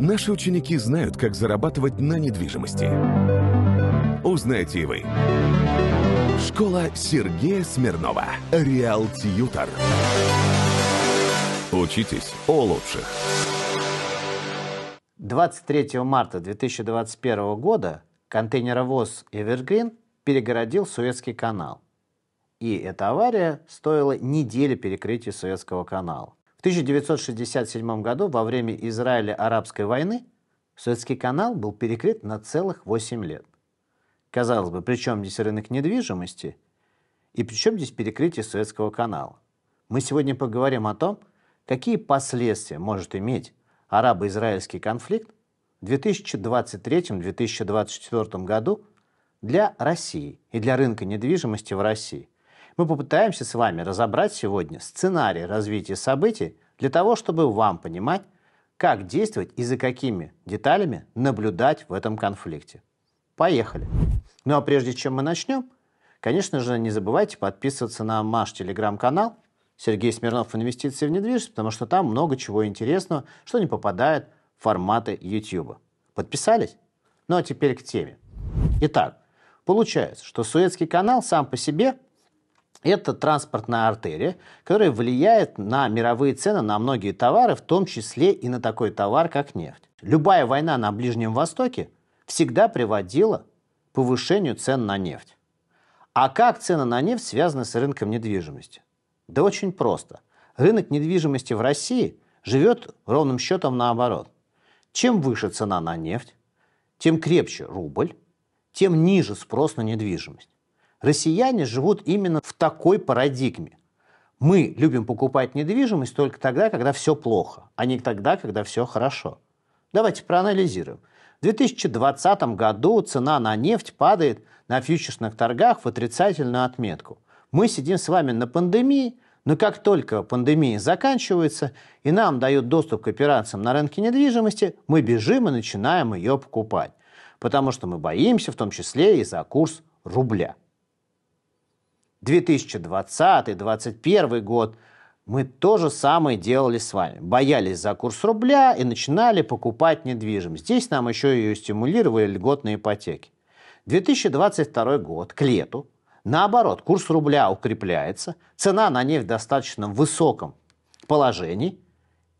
Наши ученики знают, как зарабатывать на недвижимости. Узнаете и вы. Школа Сергея Смирнова. Реал Тьютор. Учитесь о лучших. 23 марта 2021 года контейнеровоз «Эвергрин» перегородил Суэцкий канал. И эта авария стоила недели перекрытия Суэцкого канала. В 1967 году во время Израиля-Арабской войны Советский канал был перекрыт на целых 8 лет. Казалось бы, при чем здесь рынок недвижимости и при чем здесь перекрытие Советского канала? Мы сегодня поговорим о том, какие последствия может иметь арабо-израильский конфликт в 2023-2024 году для России и для рынка недвижимости в России – мы попытаемся с вами разобрать сегодня сценарий развития событий для того, чтобы вам понимать, как действовать и за какими деталями наблюдать в этом конфликте. Поехали! Ну а прежде чем мы начнем, конечно же, не забывайте подписываться на наш телеграм-канал Сергей Смирнов «Инвестиции в недвижимость», потому что там много чего интересного, что не попадает в форматы YouTube. Подписались? Ну а теперь к теме. Итак, получается, что Суэцкий канал сам по себе это транспортная артерия, которая влияет на мировые цены на многие товары, в том числе и на такой товар, как нефть. Любая война на Ближнем Востоке всегда приводила к повышению цен на нефть. А как цены на нефть связаны с рынком недвижимости? Да очень просто. Рынок недвижимости в России живет ровным счетом наоборот. Чем выше цена на нефть, тем крепче рубль, тем ниже спрос на недвижимость. Россияне живут именно в такой парадигме. Мы любим покупать недвижимость только тогда, когда все плохо, а не тогда, когда все хорошо. Давайте проанализируем. В 2020 году цена на нефть падает на фьючерсных торгах в отрицательную отметку. Мы сидим с вами на пандемии, но как только пандемия заканчивается и нам дают доступ к операциям на рынке недвижимости, мы бежим и начинаем ее покупать, потому что мы боимся в том числе и за курс рубля. 2020-2021 год мы то же самое делали с вами. Боялись за курс рубля и начинали покупать недвижимость. Здесь нам еще ее стимулировали льготные ипотеки. 2022 год, к лету, наоборот, курс рубля укрепляется, цена на нефть в достаточно высоком положении.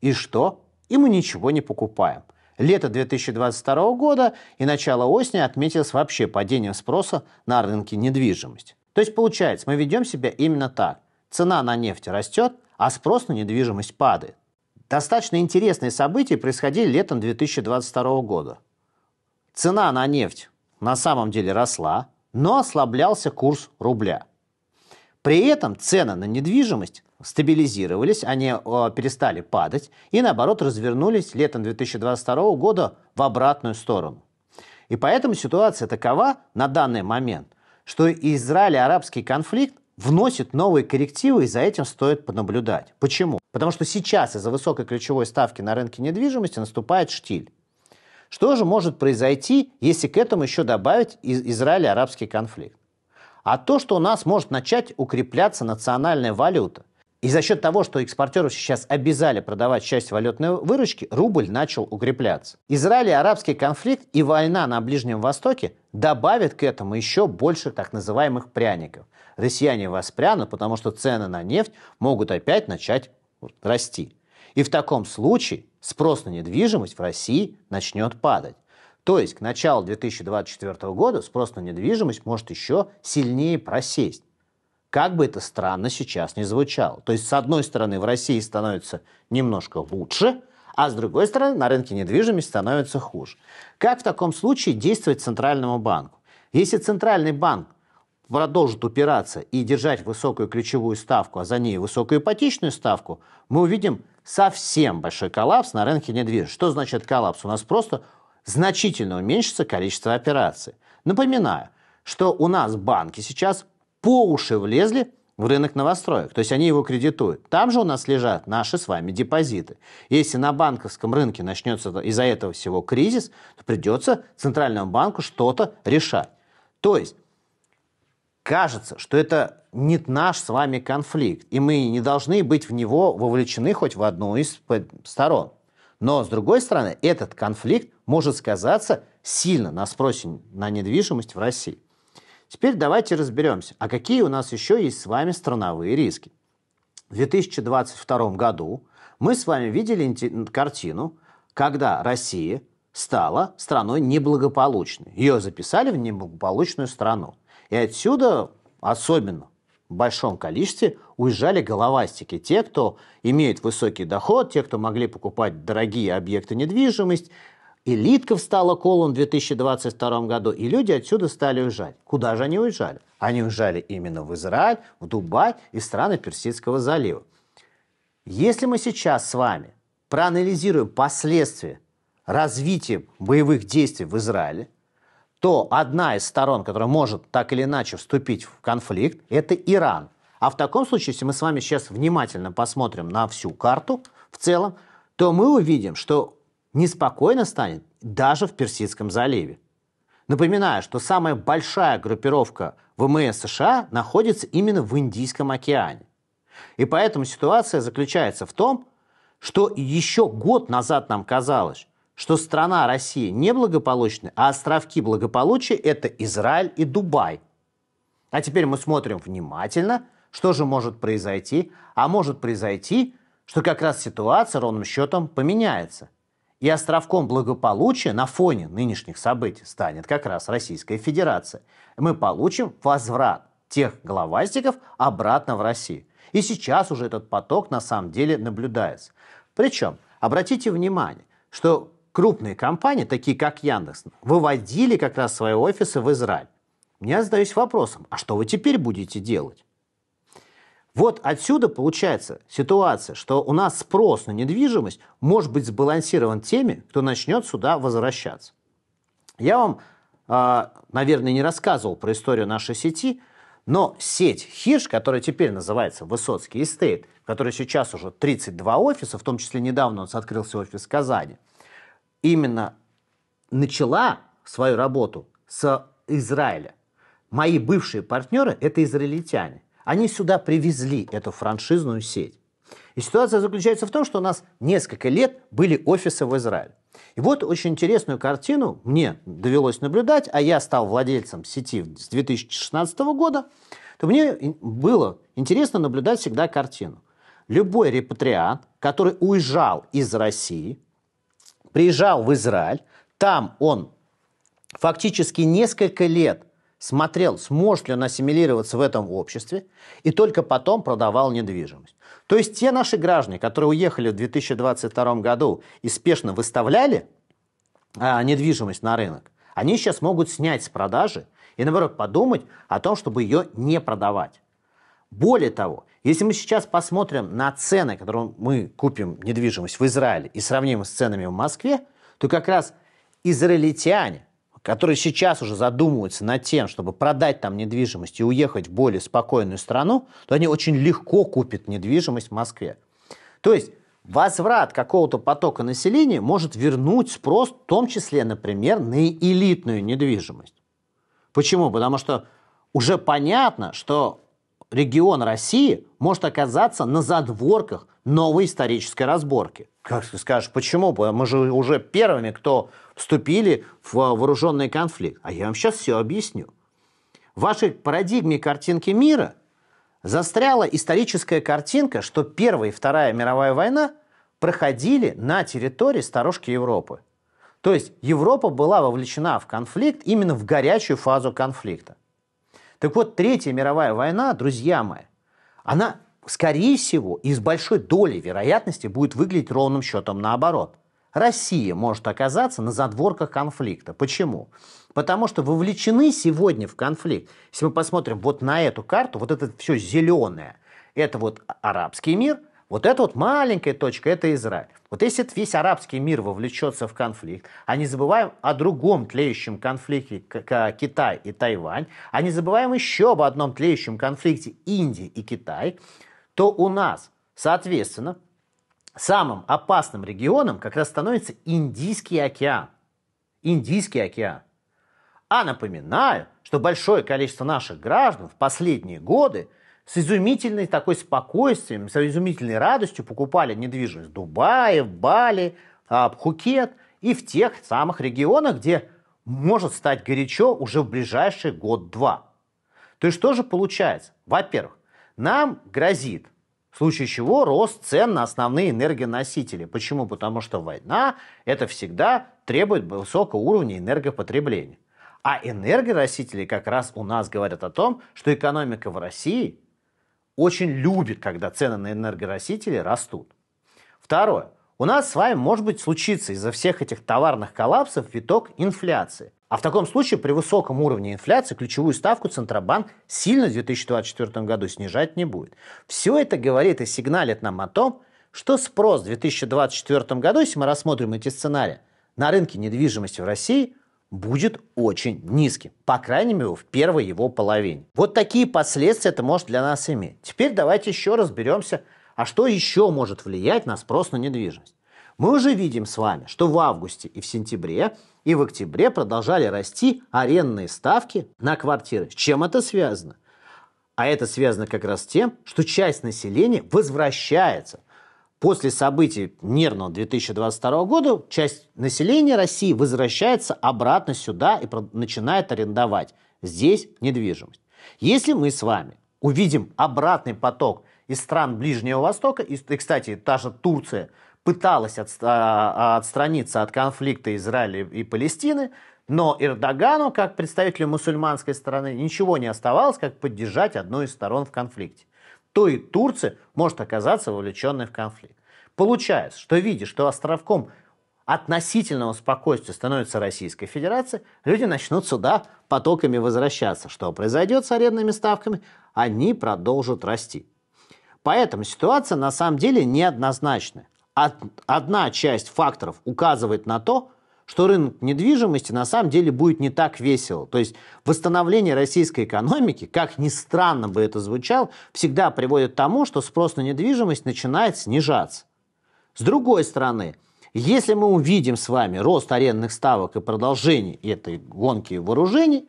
И что? И мы ничего не покупаем. Лето 2022 года и начало осени отметилось вообще падением спроса на рынке недвижимости. То есть получается, мы ведем себя именно так. Цена на нефть растет, а спрос на недвижимость падает. Достаточно интересные события происходили летом 2022 года. Цена на нефть на самом деле росла, но ослаблялся курс рубля. При этом цены на недвижимость стабилизировались, они э, перестали падать и, наоборот, развернулись летом 2022 года в обратную сторону. И поэтому ситуация такова на данный момент, что Израиль-арабский конфликт вносит новые коррективы, и за этим стоит понаблюдать. Почему? Потому что сейчас из-за высокой ключевой ставки на рынке недвижимости наступает штиль. Что же может произойти, если к этому еще добавить из Израиль-арабский конфликт? А то, что у нас может начать укрепляться национальная валюта – и за счет того, что экспортеров сейчас обязали продавать часть валютной выручки, рубль начал укрепляться. Израиль и арабский конфликт и война на Ближнем Востоке добавят к этому еще больше так называемых пряников. Россияне воспрянут, потому что цены на нефть могут опять начать расти. И в таком случае спрос на недвижимость в России начнет падать. То есть к началу 2024 года спрос на недвижимость может еще сильнее просесть. Как бы это странно сейчас не звучало. То есть, с одной стороны, в России становится немножко лучше, а с другой стороны, на рынке недвижимости становится хуже. Как в таком случае действовать Центральному банку? Если Центральный банк продолжит упираться и держать высокую ключевую ставку, а за ней высокую ипотечную ставку, мы увидим совсем большой коллапс на рынке недвижимости. Что значит коллапс? У нас просто значительно уменьшится количество операций. Напоминаю, что у нас банки сейчас по уши влезли в рынок новостроек. То есть они его кредитуют. Там же у нас лежат наши с вами депозиты. Если на банковском рынке начнется из-за этого всего кризис, то придется Центральному банку что-то решать. То есть кажется, что это не наш с вами конфликт, и мы не должны быть в него вовлечены хоть в одну из сторон. Но, с другой стороны, этот конфликт может сказаться сильно на спросе на недвижимость в России. Теперь давайте разберемся, а какие у нас еще есть с вами страновые риски. В 2022 году мы с вами видели картину, когда Россия стала страной неблагополучной. Ее записали в неблагополучную страну. И отсюда особенно в большом количестве уезжали головастики. Те, кто имеет высокий доход, те, кто могли покупать дорогие объекты недвижимости, и Литков стала колом в 2022 году, и люди отсюда стали уезжать. Куда же они уезжали? Они уезжали именно в Израиль, в Дубай и в страны Персидского залива. Если мы сейчас с вами проанализируем последствия развития боевых действий в Израиле, то одна из сторон, которая может так или иначе вступить в конфликт, это Иран. А в таком случае, если мы с вами сейчас внимательно посмотрим на всю карту в целом, то мы увидим, что неспокойно станет даже в Персидском заливе. Напоминаю, что самая большая группировка ВМС США находится именно в Индийском океане. И поэтому ситуация заключается в том, что еще год назад нам казалось, что страна России неблагополучная, а островки благополучия – это Израиль и Дубай. А теперь мы смотрим внимательно, что же может произойти, а может произойти, что как раз ситуация ровным счетом поменяется – и островком благополучия на фоне нынешних событий станет как раз Российская Федерация. Мы получим возврат тех головастиков обратно в Россию. И сейчас уже этот поток на самом деле наблюдается. Причем, обратите внимание, что крупные компании, такие как Яндекс, выводили как раз свои офисы в Израиль. Я задаюсь вопросом, а что вы теперь будете делать? Вот отсюда получается ситуация, что у нас спрос на недвижимость может быть сбалансирован теми, кто начнет сюда возвращаться. Я вам, а, наверное, не рассказывал про историю нашей сети, но сеть Хирш, которая теперь называется Высоцкий Эстейт, в сейчас уже 32 офиса, в том числе недавно у нас открылся офис в Казани, именно начала свою работу с Израиля. Мои бывшие партнеры – это израильтяне – они сюда привезли эту франшизную сеть. И ситуация заключается в том, что у нас несколько лет были офисы в Израиле. И вот очень интересную картину мне довелось наблюдать, а я стал владельцем сети с 2016 года, то мне было интересно наблюдать всегда картину. Любой репатриант, который уезжал из России, приезжал в Израиль, там он фактически несколько лет смотрел, сможет ли он ассимилироваться в этом обществе, и только потом продавал недвижимость. То есть те наши граждане, которые уехали в 2022 году и спешно выставляли а, недвижимость на рынок, они сейчас могут снять с продажи и, наоборот, подумать о том, чтобы ее не продавать. Более того, если мы сейчас посмотрим на цены, которые мы купим недвижимость в Израиле и сравним с ценами в Москве, то как раз израильтяне которые сейчас уже задумываются над тем, чтобы продать там недвижимость и уехать в более спокойную страну, то они очень легко купят недвижимость в Москве. То есть возврат какого-то потока населения может вернуть спрос, в том числе, например, на элитную недвижимость. Почему? Потому что уже понятно, что регион России может оказаться на задворках новой исторической разборки. Как ты скажешь, почему? Мы же уже первыми, кто вступили в а, вооруженный конфликт. А я вам сейчас все объясню. В вашей парадигме картинки мира застряла историческая картинка, что Первая и Вторая мировая война проходили на территории старушки Европы. То есть Европа была вовлечена в конфликт именно в горячую фазу конфликта. Так вот, Третья мировая война, друзья мои, она скорее всего, и с большой долей вероятности будет выглядеть ровным счетом наоборот. Россия может оказаться на задворках конфликта. Почему? Потому что вовлечены сегодня в конфликт. Если мы посмотрим вот на эту карту, вот это все зеленое, это вот арабский мир, вот эта вот маленькая точка, это Израиль. Вот если весь арабский мир вовлечется в конфликт, а не забываем о другом тлеющем конфликте Китай и Тайвань, а не забываем еще об одном тлеющем конфликте Индии и Китай, то у нас, соответственно, самым опасным регионом как раз становится Индийский океан. Индийский океан. А напоминаю, что большое количество наших граждан в последние годы с изумительной такой спокойствием, с изумительной радостью покупали недвижимость в Дубае, в Бали, а, в Хукет и в тех самых регионах, где может стать горячо уже в ближайший год-два. То есть что же получается? Во-первых, нам грозит в случае чего рост цен на основные энергоносители. Почему? Потому что война – это всегда требует высокого уровня энергопотребления. А энергоносители как раз у нас говорят о том, что экономика в России очень любит, когда цены на энергоносители растут. Второе. У нас с вами может быть случиться из-за всех этих товарных коллапсов виток инфляции. А в таком случае при высоком уровне инфляции ключевую ставку Центробанк сильно в 2024 году снижать не будет. Все это говорит и сигналит нам о том, что спрос в 2024 году, если мы рассмотрим эти сценарии, на рынке недвижимости в России будет очень низким, по крайней мере, в первой его половине. Вот такие последствия это может для нас иметь. Теперь давайте еще разберемся, а что еще может влиять на спрос на недвижимость. Мы уже видим с вами, что в августе и в сентябре и в октябре продолжали расти арендные ставки на квартиры. С чем это связано? А это связано как раз с тем, что часть населения возвращается. После событий нервного 2022 года часть населения России возвращается обратно сюда и начинает арендовать здесь недвижимость. Если мы с вами увидим обратный поток из стран Ближнего Востока, и, кстати, та же Турция – пыталась а, а, отстраниться от конфликта Израиля и Палестины, но Эрдогану, как представителю мусульманской стороны, ничего не оставалось, как поддержать одну из сторон в конфликте. То и Турция может оказаться вовлеченной в конфликт. Получается, что видя, что островком относительного спокойствия становится Российская Федерация, люди начнут сюда потоками возвращаться. Что произойдет с арендными ставками? Они продолжат расти. Поэтому ситуация на самом деле неоднозначная одна часть факторов указывает на то, что рынок недвижимости на самом деле будет не так весело. То есть восстановление российской экономики, как ни странно бы это звучало, всегда приводит к тому, что спрос на недвижимость начинает снижаться. С другой стороны, если мы увидим с вами рост арендных ставок и продолжение этой гонки вооружений,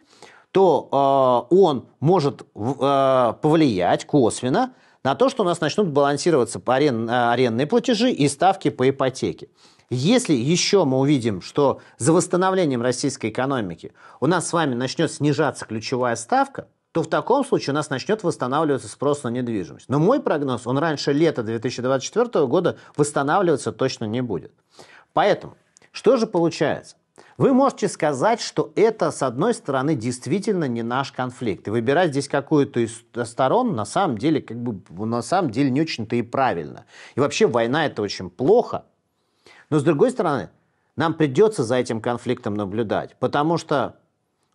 то э, он может э, повлиять косвенно на то, что у нас начнут балансироваться арен, э, арендные платежи и ставки по ипотеке. Если еще мы увидим, что за восстановлением российской экономики у нас с вами начнет снижаться ключевая ставка, то в таком случае у нас начнет восстанавливаться спрос на недвижимость. Но мой прогноз, он раньше лета 2024 года восстанавливаться точно не будет. Поэтому, что же получается? Вы можете сказать, что это, с одной стороны, действительно не наш конфликт. И выбирать здесь какую-то из сторон, на самом деле, как бы, на самом деле не очень-то и правильно. И вообще война – это очень плохо. Но, с другой стороны, нам придется за этим конфликтом наблюдать, потому что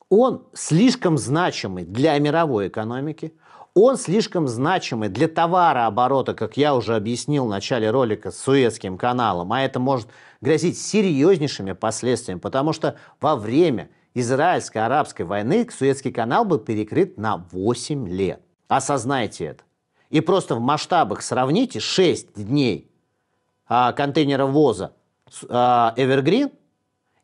он слишком значимый для мировой экономики, он слишком значимый для товарооборота, как я уже объяснил в начале ролика с Суэцким каналом, а это может грозить серьезнейшими последствиями, потому что во время израильско-арабской войны Суэцкий канал был перекрыт на 8 лет. Осознайте это. И просто в масштабах сравните 6 дней а, контейнера воза а, Evergreen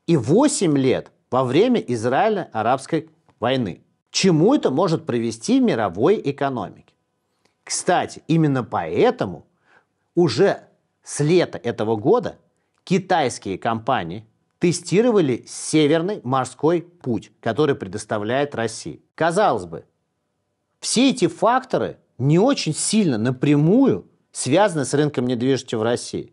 и 8 лет во время Израиля-арабской войны чему это может привести в мировой экономике. Кстати, именно поэтому уже с лета этого года китайские компании тестировали Северный морской путь, который предоставляет Россия. Казалось бы, все эти факторы не очень сильно напрямую связаны с рынком недвижимости в России.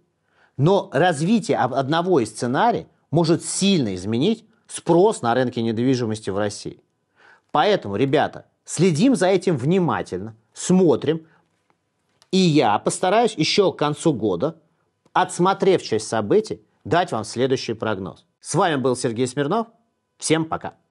Но развитие одного из сценариев может сильно изменить спрос на рынке недвижимости в России. Поэтому, ребята, следим за этим внимательно, смотрим. И я постараюсь еще к концу года, отсмотрев часть событий, дать вам следующий прогноз. С вами был Сергей Смирнов. Всем пока.